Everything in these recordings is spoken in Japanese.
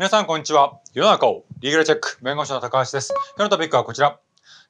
皆さんこんにちは。世の中をリーグルチェック弁護士の高橋です。今日のトピックはこちら。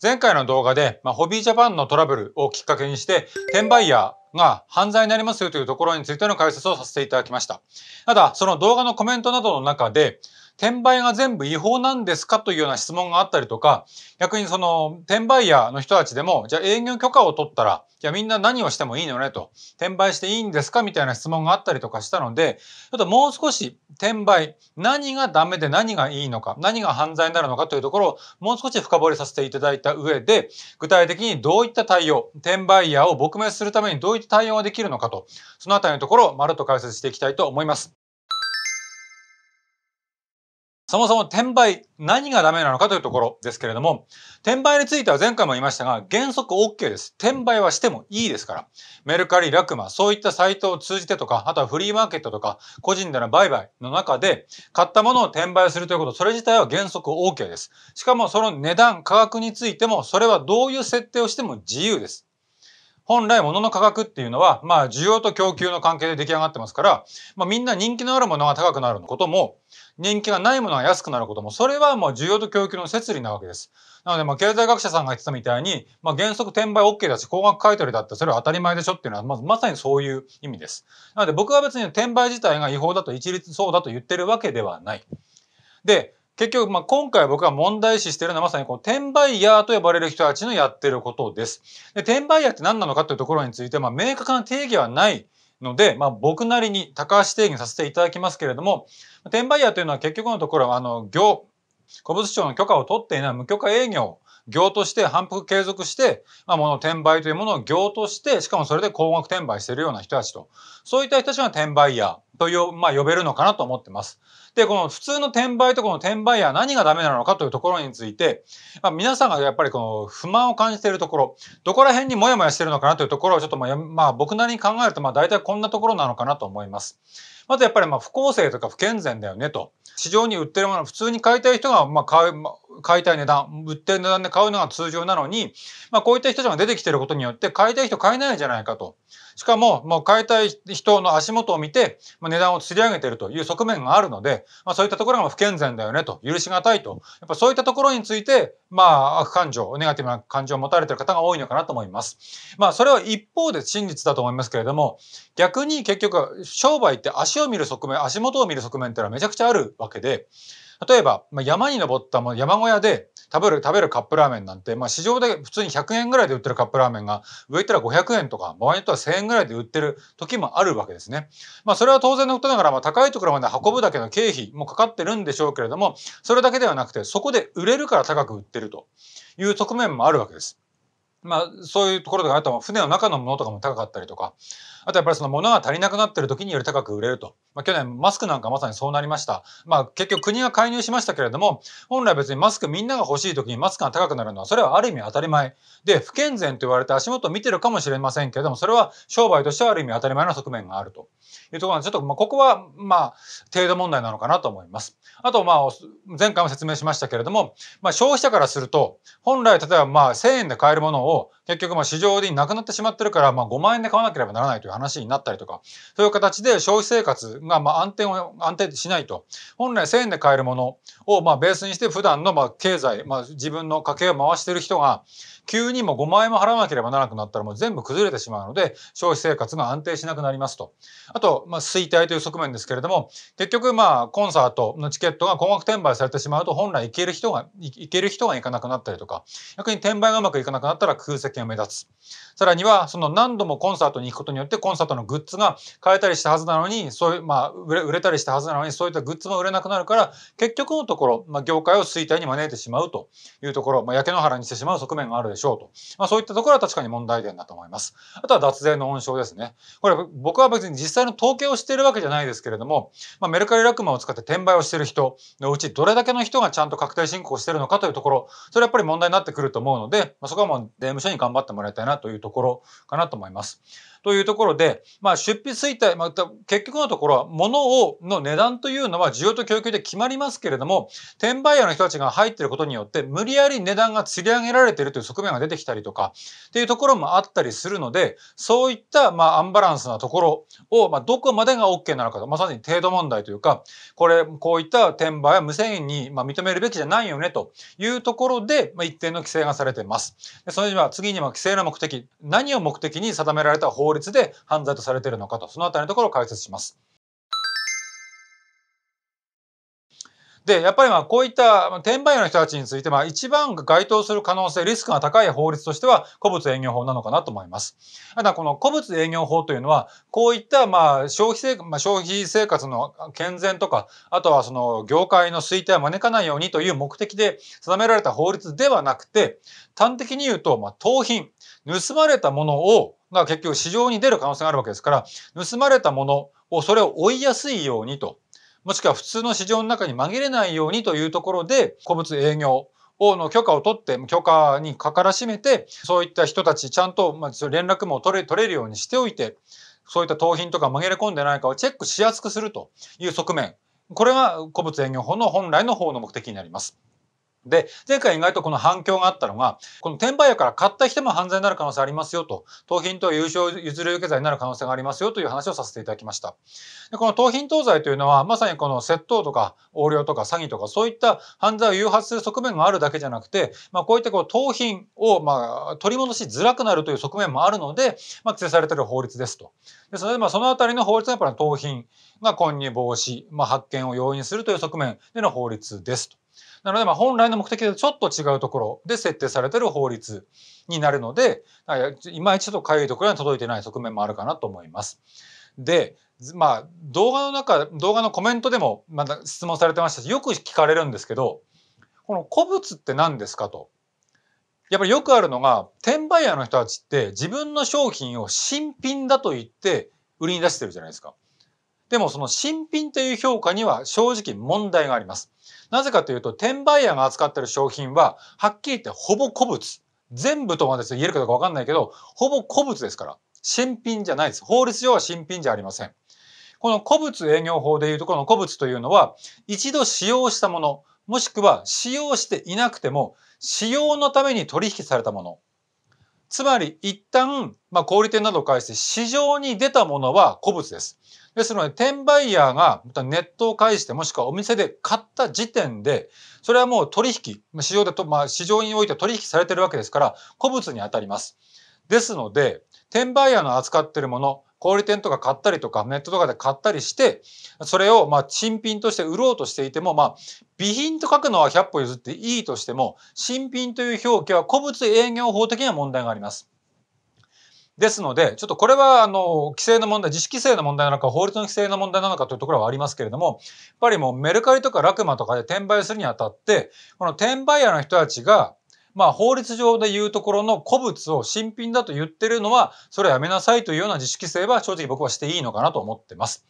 前回の動画で、まあ、ホビージャパンのトラブルをきっかけにして、転売ヤーが犯罪になりますよというところについての解説をさせていただきました。ただ、その動画のコメントなどの中で、転売が全部違法なんですかというような質問があったりとか、逆にその転売屋の人たちでも、じゃあ営業許可を取ったら、じゃあみんな何をしてもいいのねと、転売していいんですかみたいな質問があったりとかしたので、ちょっともう少し転売、何がダメで何がいいのか、何が犯罪になるのかというところをもう少し深掘りさせていただいた上で、具体的にどういった対応、転売屋を撲滅するためにどういった対応ができるのかと、そのあたりのところを丸と解説していきたいと思います。そもそも転売、何がダメなのかというところですけれども、転売については前回も言いましたが、原則 OK です。転売はしてもいいですから。メルカリ、ラクマ、そういったサイトを通じてとか、あとはフリーマーケットとか、個人での売買の中で、買ったものを転売するということ、それ自体は原則 OK です。しかもその値段、価格についても、それはどういう設定をしても自由です。本来物の価格っていうのは、まあ需要と供給の関係で出来上がってますから、まあみんな人気のあるものが高くなることも、人気がないものが安くなることも、それはもう需要と供給の摂理なわけです。なので、まあ経済学者さんが言ってたみたいに、まあ原則転売 OK だし、高額買い取りだってそれは当たり前でしょっていうのは、まずまさにそういう意味です。なので僕は別に転売自体が違法だと一律そうだと言ってるわけではない。で、結局、まあ、今回僕が問題視しているのはまさにこの転売ヤーと呼ばれる人たちのやってることです。で転売ヤーって何なのかというところについて、まあ、明確な定義はないので、まあ、僕なりに高橋定義させていただきますけれども転売ヤーというのは結局のところはあの業古物商の許可を取っていない無許可営業業として反復継続して、まあ、物転売というものを業としてしかもそれで高額転売しているような人たちとそういった人たちが転売ヤーとまあ、呼べるのかなと思ってます。でこの普通の転売とこの転売ヤー何がダメなのかというところについて、まあ、皆さんがやっぱりこの不満を感じているところどこら辺にモヤモヤしてるのかなというところをちょっとまあ、まあ、僕なりに考えるとまあ大体こんなところなのかなと思います。まずやっぱりまあ不公正とか不健全だよねと。市場に売ってるもの、普通に買いたい人がまあ買い買いたい値段、売ってる値段で買うのが通常なのに、まあこういった人たちが出てきてることによって買いたい人買えないじゃないかと。しかも、もう買いたい人の足元を見て、ま値段を釣り上げているという側面があるので、まあ、そういったところが不健全だよねと、許しがたいと。やっぱそういったところについて、まあ、悪感情、ネガティブな感情を持たれている方が多いのかなと思います。まあ、それは一方で真実だと思いますけれども、逆に結局、商売って足を見る側面、足元を見る側面っていうのはめちゃくちゃあるわけで、例えば、まあ、山に登ったも山小屋で食べる食べるカップラーメンなんて、まあ、市場で普通に100円ぐらいで売ってるカップラーメンが上行ったら500円とか場合によっては1,000円ぐらいで売ってる時もあるわけですね。まあ、それは当然のことながら、まあ、高いところまで運ぶだけの経費もかかってるんでしょうけれどもそれだけではなくてそこで売れるから高く売ってるという側面もあるわけです。まあ、そういうところとかあと船の中のものとかも高かったりとかあとやっぱりその物が足りなくなってる時により高く売れるとまあ、去年マスクなんかまさにそうなりました。まあ、結局国が介入しましたけれども、本来別にマスクみんなが欲しい時にマスクが高くなるのは、それはある意味当たり前。で、不健全と言われて足元を見てるかもしれませんけれども、それは商売としてはある意味当たり前の側面があるというところなんで、ちょっと、まあ、ここは、まあ、程度問題なのかなと思います。あと、まあ、前回も説明しましたけれども、まあ、消費者からすると、本来例えばまあ、1000円で買えるものを結局まあ市場でなくなってしまってるから、まあ、5万円で買わなければならないという話になったりとか、そういう形で消費生活がまあ安定を、安定しないと。本来1000円で買えるものをまあベースにして普段のま経済、まあ、自分の家計を回してる人が、急にも5万円も払わなければならなくなったらもう全部崩れてしまうので消費生活が安定しなくなりますと。あと、まあ、衰退という側面ですけれども結局まあコンサートのチケットが高額転売されてしまうと本来行ける人が行ける人が行かなくなったりとか逆に転売がうまくいかなくなったら空席が目立つ。さらにはその何度もコンサートに行くことによってコンサートのグッズが買えたりしたはずなのにそういう、まあ、売れ売れたりしたはずなのにそういったグッズも売れなくなるから結局のところ、まあ、業界を衰退に招いてしまうというところ、まあ、焼け野原にしてしまう側面があるでしょう。しょうと。まあ、そういったところは確かに問題点だと思います。あとは脱税の温床ですね。これ僕は別に実際の統計をしているわけじゃないですけれども、まあ、メルカリラクマを使って転売をしている人のうちどれだけの人がちゃんと確定申告しているのかというところ、それはやっぱり問題になってくると思うので、まあ、そこはもう税務署に頑張ってもらいたいなというところかなと思います。というところで、まあ、出費衰退、また結局のところは物をの値段というのは需要と供給で決まりますけれども転売屋の人たちが入っていることによって無理やり値段が釣り上げられているという側面が出てきたりとかっていうところもあったりするのでそういった、まあ、アンバランスなところを、まあ、どこまでが OK なのかとまさに程度問題というかこれこういった転売は無制限に、まあ、認めるべきじゃないよねというところで、まあ、一定の規制がされています。でそれには次には規制の目的何を目的に定められた法法律で犯罪とされているのかとそのあたりのところを解説します。で、やっぱりまあこういった転売業の人たちについて、まあ一番該当する可能性、リスクが高い法律としては古物営業法なのかなと思います。ただこの古物営業法というのは、こういったまあ消費生、まあ、消費生活の健全とか、あとはその業界の衰退を招かないようにという目的で定められた法律ではなくて、端的に言うと、まあ盗品、盗まれたものをが結局市場に出る可能性があるわけですから、盗まれたものをそれを追いやすいようにともしくは普通の市場の中に紛れないようにというところで、古物営業王の許可を取って、許可にかからしめて、そういった人たち、ちゃんと、まあ、連絡も取れ取れるようにしておいて、そういった盗品とか紛れ込んでないかをチェックしやすくするという側面。これが古物営業法の本来の方の目的になります。で、前回意外とこの反響があったのが、この転売屋から買った人も犯罪になる可能性ありますよと、盗品と優勝譲り受け罪になる可能性がありますよという話をさせていただきました。でこの盗品盗罪というのは、まさにこの窃盗とか横領とか詐欺とか、そういった犯罪を誘発する側面があるだけじゃなくて、まあ、こういったこう盗品をまあ取り戻しづらくなるという側面もあるので、まあ、規制されている法律ですと。ですので、まあ、そのあたりの法律はやっぱり盗品が混入防止、まあ、発見を容認するという側面での法律ですと。なのでまあ本来の目的とちょっと違うところで設定されてる法律になるのでいまいちちょっとかゆいところには届いてない側面もあるかなと思います。でまあ動画の中動画のコメントでもまた質問されてましたしよく聞かれるんですけどこの古物って何ですかと。やっぱりよくあるのが転売屋の人たちって自分の商品を新品だと言って売りに出してるじゃないですか。でもその新品という評価には正直問題があります。なぜかというと、転売屋が扱ってる商品は、はっきり言ってほぼ古物。全部とまで言えるかどうかわかんないけど、ほぼ古物ですから。新品じゃないです。法律上は新品じゃありません。この古物営業法でいうとこの古物というのは、一度使用したもの、もしくは使用していなくても、使用のために取引されたもの。つまり、一旦、まあ、小売店などを介して市場に出たものは古物です。ですので、転売ヤーがネットを介してもしくはお店で買った時点で、それはもう取引、市場でと、まあ、市場において取引されてるわけですから、古物に当たります。ですので、転売ヤーの扱ってるもの、小売店とか買ったりとか、ネットとかで買ったりして、それをまあ新品として売ろうとしていても、まあ、備品と書くのは100歩譲っていいとしても、新品という表記は古物営業法的には問題があります。ですので、ちょっとこれは、あの、規制の問題、自主規制の問題なのか、法律の規制の問題なのかというところはありますけれども、やっぱりもうメルカリとかラクマとかで転売するにあたって、この転売屋の人たちが、まあ法律上で言うところの古物を新品だと言ってるのは、それはやめなさいというような自主規制は正直僕はしていいのかなと思ってます。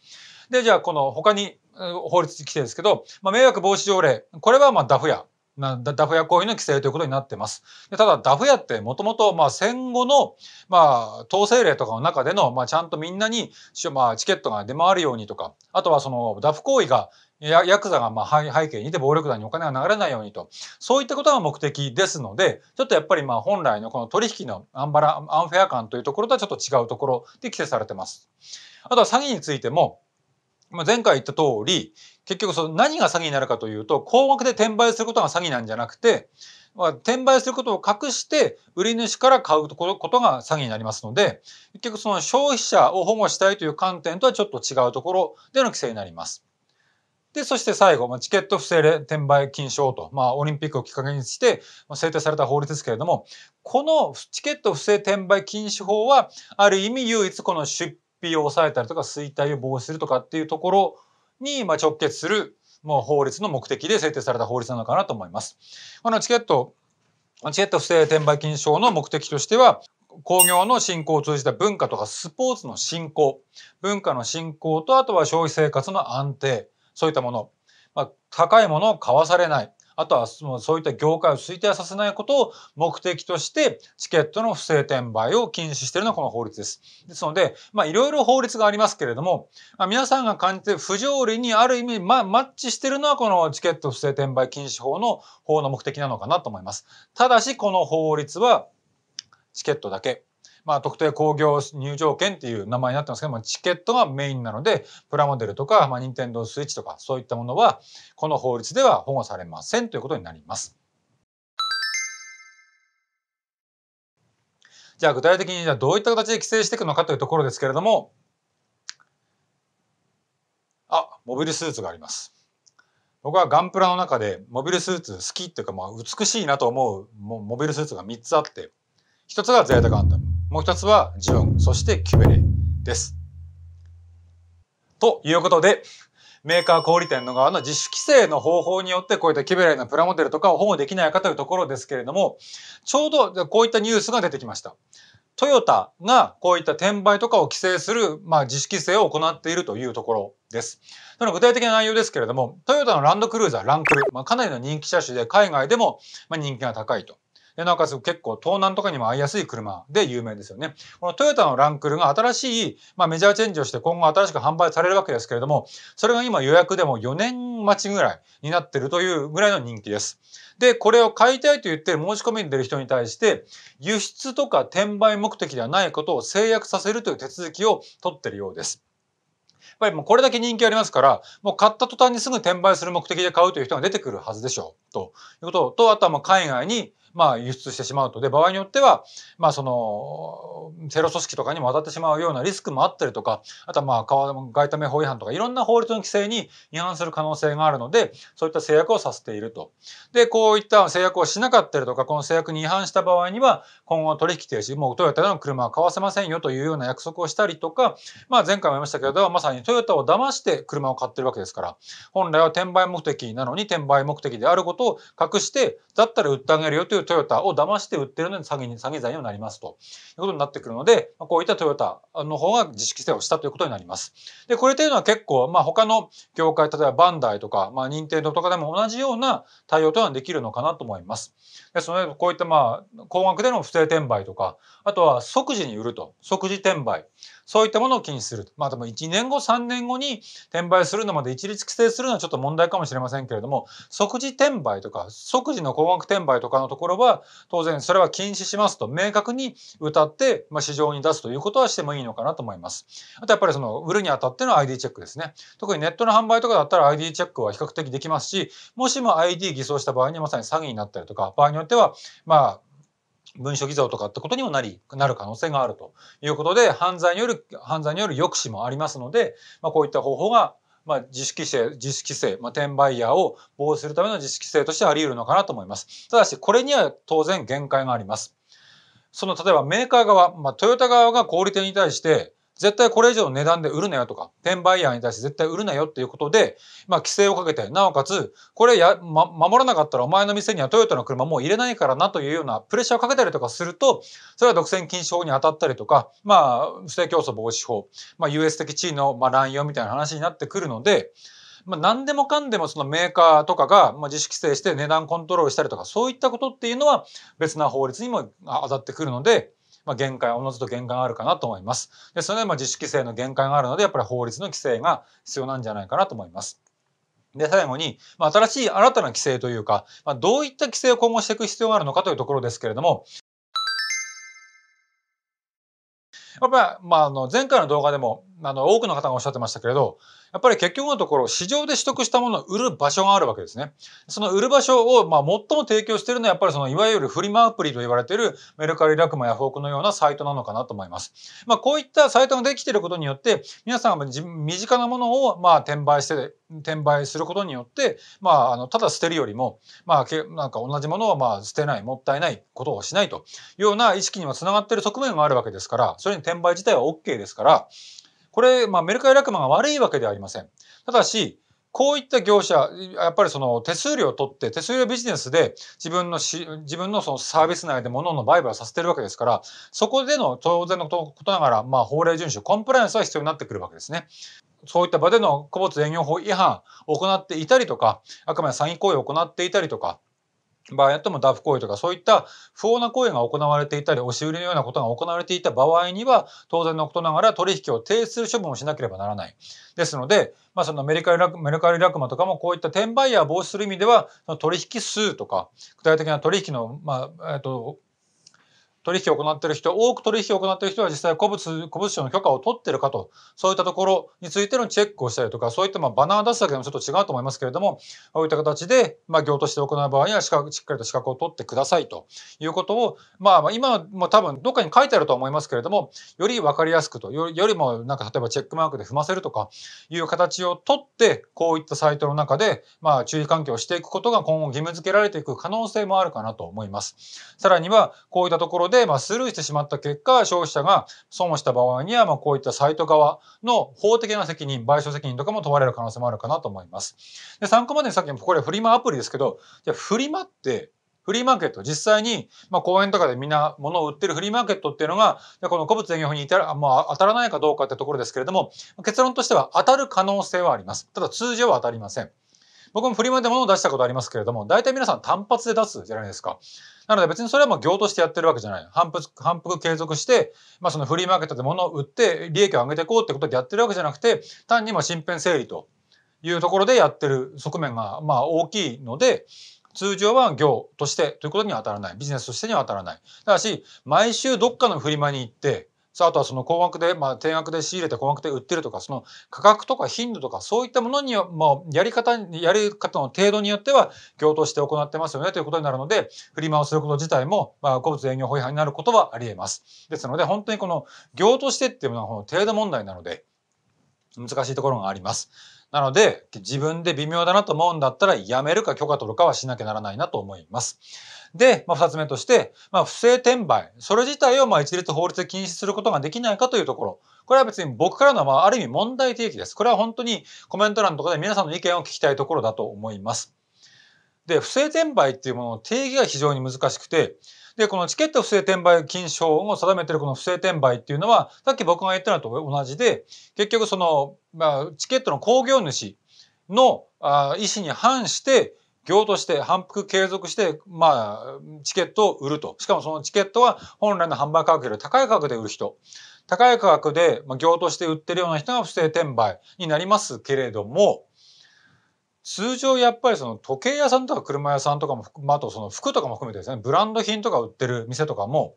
で、じゃあこの他に法律規定ですけど、まあ、迷惑防止条例、これはまあダフ屋ダフ屋行為の規制ということになってます。でただダフ屋ってもともと戦後の、まあ、統制令とかの中での、まあ、ちゃんとみんなに、まあ、チケットが出回るようにとかあとはそのダフ行為がヤヤクザがまあ背景にいて暴力団にお金が流れないようにとそういったことが目的ですのでちょっとやっぱりまあ本来のこの取引のアンバラアンフェア感というところとはちょっと違うところで規制されてます。あとは詐欺についてもまあ、前回言った通り、結局その何が詐欺になるかというと、高額で転売することが詐欺なんじゃなくて、まあ、転売することを隠して売り主から買うことが詐欺になりますので、結局その消費者を保護したいという観点とはちょっと違うところでの規制になります。で、そして最後、まあ、チケット不正転売禁止法と、まあ、オリンピックをきっかけにして、ま制定された法律ですけれども、このチケット不正転売禁止法は、ある意味唯一この出費を抑えたりとか衰退を防止するとかっていうところにま直結するもう法律の目的で制定された法律なのかなと思います。このチケット、チケット不正転売禁止法の目的としては、工業の振興を通じた文化とかスポーツの振興、文化の振興とあとは消費生活の安定、そういったもの、まあ、高いものを買わされない、あとはそういった業界を衰退させないことを目的としてチケットの不正転売を禁止しているのはこの法律です。ですので、まあいろいろ法律がありますけれども、まあ、皆さんが感じて不条理にある意味、まあ、マッチしてるのはこのチケット不正転売禁止法の法の目的なのかなと思います。ただしこの法律はチケットだけまあ、特定興行入場券っていう名前になってますけども、チケットがメインなので、プラモデルとか、まあ、ニンテンドースイッチとか、そういったものは、この法律では保護されませんということになります。じゃあ具体的にじゃあどういった形で規制していくのかというところですけれども、あ、モビルスーツがあります。僕はガンプラの中でモビルスーツ好きっていうかまあ美しいなと思うモビルスーツが3つあって1つがゼータガンダムもう一つはジオン、そしてキュベレイです。ということで、メーカー小売店の側の自主規制の方法によってこういったキュベレイのプラモデルとかを保護できないかというところですけれども、ちょうどこういったニュースが出てきました。トヨタがこういった転売とかを規制する、まあ、自主規制を行っているというところです。その具体的な内容ですけれども、トヨタのランドクルーザー、ランクル、まあ、かなりの人気車種で海外でも人気が高いと。で、なおかつ結構盗難とかにも合いやすい車で有名ですよね。このトヨタのランクルが新しい、まあ、メジャーチェンジをして今後新しく販売されるわけですけれども、それが今予約でも4年待ちぐらいになってるというぐらいの人気です。で、これを買いたいと言って申し込みに出る人に対して、輸出とか転売目的ではないことを制約させるという手続きを取ってるようです。やっぱりもうこれだけ人気ありますから、もう買った途端にすぐ転売する目的で買うという人が出てくるはずでしょう。ということと、あとはもう海外にまあ、輸出してしまうとで場合によっては、まあ、そのテロ組織とかにも当たってしまうようなリスクもあったりとかあとはまあ外為法違反とかいろんな法律の規制に違反する可能性があるのでそういった制約をさせていると。でこういった制約をしなかったりとかこの制約に違反した場合には今後取引停止もうトヨタでの車は買わせませんよというような約束をしたりとか、まあ、前回も言いましたけれどまさにトヨタを騙して車を買ってるわけですから本来は転売目的なのに転売目的であることを隠してだったら売ってあげるよというトヨタを騙して売ってるのに詐欺に詐欺罪にもなりますということになってくるので、こういったトヨタの方が自主規制をしたということになります。で、これというのは結構、まあ、他の業界、例えばバンダイとか、まあ、任天堂とかでも同じような対応というのはできるのかなと思います。ですので、こういった、まあ、高額での不正転売とか、あとは即時に売ると、即時転売。そういったものを禁止すると。まあ、でも1年後、3年後に転売するのまで一律規制するのはちょっと問題かもしれませんけれども、即時転売とか、即時の高額転売とかのところは、当然それは禁止しますと明確に歌って、まあ、市場に出すということはしてもいいのかなと思います。あとやっぱりその、売るにあたっての ID チェックですね。特にネットの販売とかだったら ID チェックは比較的できますし、もしも ID 偽装した場合にまさに詐欺になったりとか、場合によっては、まあ、文書偽造とかってことにもなり、なる可能性があるということで、犯罪による、犯罪による抑止もありますので、まあ、こういった方法が、まあ、自主規制、自主規制、まあ、転売ヤーを防止するための自主規制としてあり得るのかなと思います。ただし、これには当然限界があります。その、例えばメーカー側、まあ、トヨタ側が小売店に対して、絶対これ以上の値段で売るなよとか、転売ヤーに対して絶対売るなよっていうことで、まあ規制をかけて、なおかつ、これや、ま、守らなかったらお前の店にはトヨタの車もう入れないからなというようなプレッシャーをかけたりとかすると、それは独占禁止法に当たったりとか、まあ不正競争防止法、まあ US 的地位のま乱用みたいな話になってくるので、まあ、何でもかんでもそのメーカーとかが、ま自主規制して値段コントロールしたりとかそういったことっていうのは別な法律にも当たってくるので、まあ、限界、おのずと限界があるかなと思います。でそのまあ自主規制の限界があるので、やっぱり法律の規制が必要なんじゃないかなと思います。で、最後に、まあ、新しい新たな規制というか、まあ、どういった規制を今後していく必要があるのかというところですけれども、やっぱり、まあ、あの前回の動画でもあの、多くの方がおっしゃってましたけれど、やっぱり結局のところ、市場で取得したものを売る場所があるわけですね。その売る場所を、まあ、最も提供しているのは、やっぱりその、いわゆるフリマアプリと言われているメルカリ、ラクマやフォークのようなサイトなのかなと思います。まあ、こういったサイトができていることによって、皆さんが身近なものを、まあ、転売して、転売することによって、まあ、あの、ただ捨てるよりも、まあ、けなんか同じものを、まあ、捨てない、もったいないことをしないというような意識にはつながっている側面があるわけですから、それに転売自体は OK ですから、これ、まあ、メルカリ・ラクマが悪いわけではありません。ただし、こういった業者、やっぱりその手数料を取って、手数料ビジネスで自分のし、自分のそのサービス内で物の売買をさせてるわけですから、そこでの当然のことながら、まあ法令遵守、コンプライアンスは必要になってくるわけですね。そういった場での古物営業法違反を行っていたりとか、あくまで詐欺行為を行っていたりとか、場合あってもダフ行為とかそういった不法な行為が行われていたり押し売りのようなことが行われていた場合には当然のことながら取引を停止する処分をしなければならない。ですので、まあ、そのメリカリラメルカリラクマとかもこういった転売ヤーを防止する意味では取引数とか具体的な取引の、まあえっと取引を行っている人、多く取引を行っている人は実際古物、古物商の許可を取っているかと、そういったところについてのチェックをしたりとか、そういったまあバナー出すだけでもちょっと違うと思いますけれども、こういった形で、まあ、業として行う場合にはしっかりと資格を取ってくださいということを、まあ、今も多分どっかに書いてあると思いますけれども、より分かりやすくと、よりもなんか例えばチェックマークで踏ませるとかいう形を取って、こういったサイトの中で、まあ、注意喚起をしていくことが今後義務付けられていく可能性もあるかなと思います。さらには、こういったところので、まあ、スルーしてしまった結果、消費者が損をした場合には、まあ、こういったサイト側の法的な責任、賠償責任とかも問われる可能性もあるかなと思います。で、参考までにさっきもこれフリマアプリですけど、じゃフリマって、フリーマーケット、実際に、まあ、公園とかでみんな物を売ってるフリーマーケットっていうのが、この古物営業法にたら、ま当たらないかどうかってところですけれども、結論としては当たる可能性はあります。ただ通常は当たりません。僕もフリマで物を出したことありますけれども、大体皆さん単発で出すじゃないですか。なので別にそれはもう業としてやってるわけじゃない。反復、反復継続して、まあそのフリーマーケットで物を売って利益を上げていこうってことでやってるわけじゃなくて、単にまあ身辺整理というところでやってる側面がまあ大きいので、通常は業としてということには当たらない。ビジネスとしてには当たらない。ただし、毎週どっかのフリマに行って、さああとはその高額で、まあ、定額で仕入れて高額で売ってるとかその価格とか頻度とかそういったものには、まあ、やり方やり方の程度によっては業として行ってますよねということになるのでフリマをすること自体も、まあ、古物営業法違反になることはあり得ます。ですので本当にこの業としてっていうのはこの程度問題なので難しいところがあります。なので自分で微妙だなと思うんだったらやめるか許可取るかはしなきゃならないなと思います。で、まあ、2つ目として、まあ、不正転売。それ自体をまあ一律法律で禁止することができないかというところ。これは別に僕からのまあある意味問題提起です。これは本当にコメント欄とかで皆さんの意見を聞きたいところだと思います。で、不正転売っていうものの定義が非常に難しくて、で、このチケット不正転売禁止法を定めてるこの不正転売っていうのは、さっき僕が言ったのと同じで、結局その、まあ、チケットの興行主のあ意思に反して、業として反復継続して、まあ、チケットを売ると。しかもそのチケットは本来の販売価格より高い価格で売る人。高い価格で、まあ、業として売ってるような人が不正転売になりますけれども、通常やっぱりその時計屋さんとか車屋さんとかも、あ、あとその服とかも含めてですね、ブランド品とか売ってる店とかも、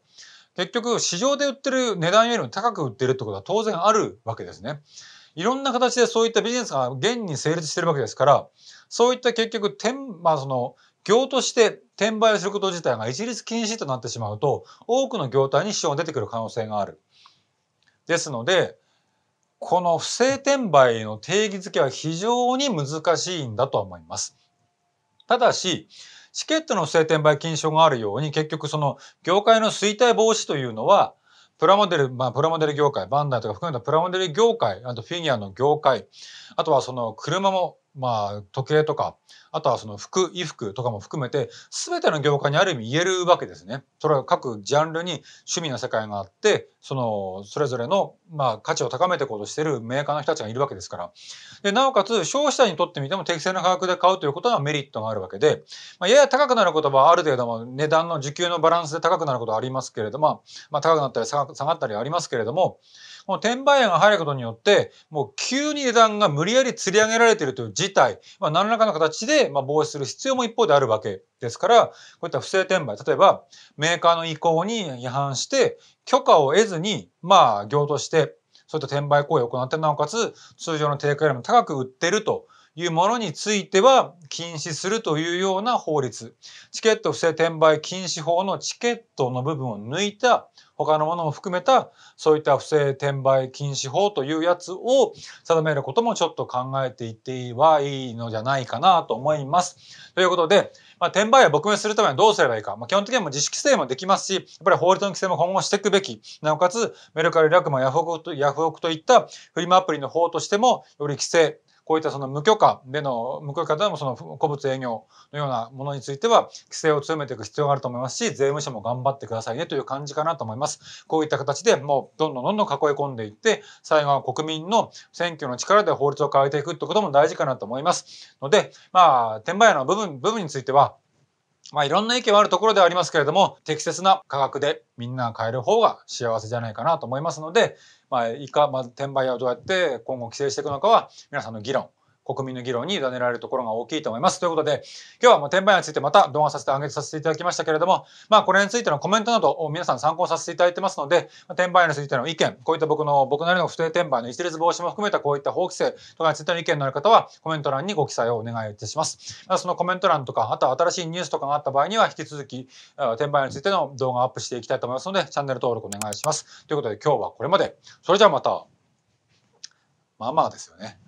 結局市場で売ってる値段よりも高く売ってるってことは当然あるわけですね。いろんな形でそういったビジネスが現に成立してるわけですから、そういった結局、転、まあその、業として転売をすること自体が一律禁止となってしまうと、多くの業態に支障が出てくる可能性がある。ですので、この不正転売の定義づけは非常に難しいんだと思います。ただし、チケットの不正転売禁止法があるように、結局その業界の衰退防止というのは、プラモデル、まあ、プラモデル業界、バンダイとか含めたプラモデル業界、あとフィギュアの業界、あとはその車もまあ、時計とかあとはその服衣服とかも含めて全ての業界にある意味言えるわけですね。それは各ジャンルに趣味の世界があってそのそれぞれの、まあ、価値を高めていこうとしてるメーカーの人たちがいるわけですからでなおかつ消費者にとってみても適正な価格で買うということはメリットがあるわけで、まあ、やや高くなることはある程度も値段の需給のバランスで高くなることはありますけれども、まあ、高くなったり下がったりありますけれどもこの転売屋が入ることによって、もう急に値段が無理やり釣り上げられているという事態、まあ、何らかの形でま防止する必要も一方であるわけですから、こういった不正転売、例えばメーカーの意向に違反して、許可を得ずに、まあ、業として、そういった転売行為を行って、なおかつ通常の定価よりも高く売ってるというものについては禁止するというような法律、チケット不正転売禁止法のチケットの部分を抜いた他のものも含めたそういった不正転売禁止法というやつを定めることもちょっと考えていってはいいのじゃないかなと思います。ということで、まあ、転売を撲滅するためにどうすればいいか、まあ、基本的には自主規制もできますしやっぱり法律の規制も今後していくべきなおかつメルカリラクマヤフオクとヤフオクといったフリマアプリの方としてもより規制こういったその無許可での、無許可でのその古物営業のようなものについては、規制を強めていく必要があると思いますし、税務署も頑張ってくださいねという感じかなと思います。こういった形でもうどんどんどんどん囲い込んでいって、最後は国民の選挙の力で法律を変えていくってことも大事かなと思います。ので、まあ、転売屋の部分、部分については、まあ、いろんな意見はあるところではありますけれども、適切な価格でみんな買える方が幸せじゃないかなと思いますので、まあ、いか、まあ、転売をどうやって今後規制していくのかは、皆さんの議論国民の議論に委ねられるところが大きいと思います。ということで、今日はもう転売についてまた動画させて上げさせていただきましたけれども、まあこれについてのコメントなどを皆さん参考させていただいてますので、転売についての意見、こういった僕の、僕なりの不定転売の一律防止も含めたこういった法規制とかについての意見のある方は、コメント欄にご記載をお願いいたします。まあ、そのコメント欄とか、あとは新しいニュースとかがあった場合には、引き続き、転売についての動画をアップしていきたいと思いますので、チャンネル登録お願いします。ということで今日はこれまで。それじゃあまた。まあまあですよね。